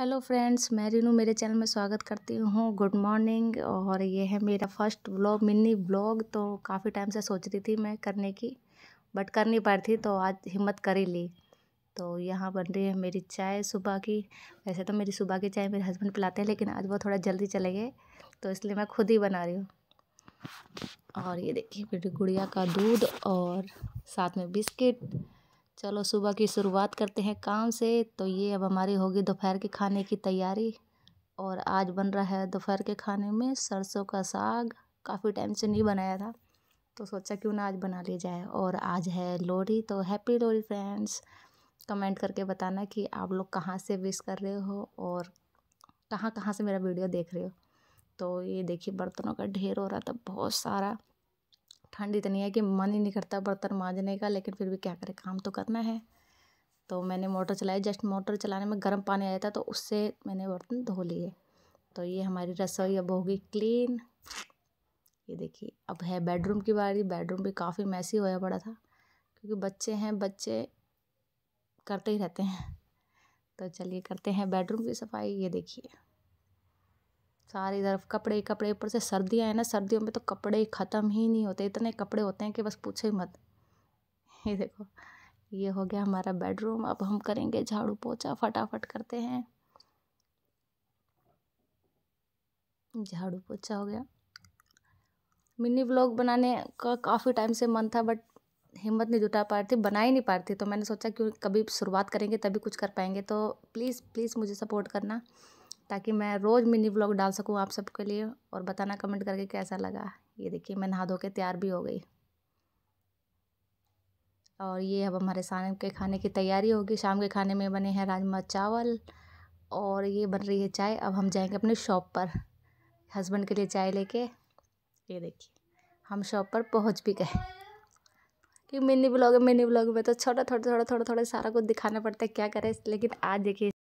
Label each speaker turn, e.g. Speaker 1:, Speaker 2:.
Speaker 1: hello friends मैं रीनू मेरे channel में स्वागत करती हूँ गुड मॉर्निंग और ये है मेरा फर्स्ट ब्लॉग मिनी ब्लॉग तो काफ़ी टाइम से सोच रही थी मैं करने की बट कर नहीं पा रही थी तो आज हिम्मत कर ही ली तो यहाँ बन रही है मेरी चाय सुबह की वैसे तो मेरी सुबह की चाय मेरे हस्बैंड पिलाते हैं लेकिन आज वो थोड़ा जल्दी चले गए तो इसलिए मैं खुद ही बना रही हूँ और ये देखिए मेरी गुड़िया का दूध और साथ में बिस्किट चलो सुबह की शुरुआत करते हैं काम से तो ये अब हमारी होगी दोपहर के खाने की तैयारी और आज बन रहा है दोपहर के खाने में सरसों का साग काफ़ी टाइम से नहीं बनाया था तो सोचा क्यों ना आज बना लिया जाए और आज है लोहड़ी तो हैप्पी लोहड़ी फ्रेंड्स कमेंट करके बताना कि आप लोग कहाँ से विश कर रहे हो और कहाँ कहाँ से मेरा वीडियो देख रहे हो तो ये देखिए बर्तनों का ढेर हो रहा था बहुत सारा ठंड इतनी है कि मन ही नहीं करता बर्तन मांजने का लेकिन फिर भी क्या करें काम तो करना है तो मैंने मोटर चलाई जस्ट मोटर चलाने में गर्म पानी आया था तो उससे मैंने बर्तन धो लिए तो ये हमारी रसोई अब होगी क्लीन ये देखिए अब है बेडरूम की बारी बेडरूम भी काफ़ी मैसी होया पड़ा था क्योंकि बच्चे हैं बच्चे करते ही रहते हैं तो चलिए करते हैं बेडरूम की सफाई ये देखिए सारी तरफ कपड़े ही कपड़े ऊपर से सर्दियाँ हैं ना सर्दियों में तो कपड़े ख़त्म ही नहीं होते इतने कपड़े होते हैं कि बस पूछे ही मत ये देखो ये हो गया हमारा बेडरूम अब हम करेंगे झाड़ू पोछा फटाफट करते हैं झाड़ू पोछा हो गया मिनी ब्लॉग बनाने का काफ़ी टाइम से मन था बट हिम्मत नहीं जुटा पा रही थी बना ही नहीं पा रही थी तो मैंने सोचा क्यों कभी शुरुआत करेंगे तभी कुछ कर पाएंगे तो प्लीज़ प्लीज़ मुझे सपोर्ट करना ताकि मैं रोज़ मिनी ब्लॉग डाल सकूँ आप सबके लिए और बताना कमेंट करके कैसा लगा ये देखिए मैं नहा धो के तैयार भी हो गई और ये अब हमारे शाम के खाने की तैयारी होगी शाम के खाने में बने हैं राजमा चावल और ये बन रही है चाय अब हम जाएंगे अपने शॉप पर हस्बैंड के लिए चाय लेके ये देखिए हम शॉप पर पहुंच भी गए कि मिनी ब्लॉग है मिनी ब्लॉग में तो छोटा थोड़ा थोड़ा थोड़ा थोड़ा सारा कुछ दिखाना पड़ता है क्या करें लेकिन आज देखिए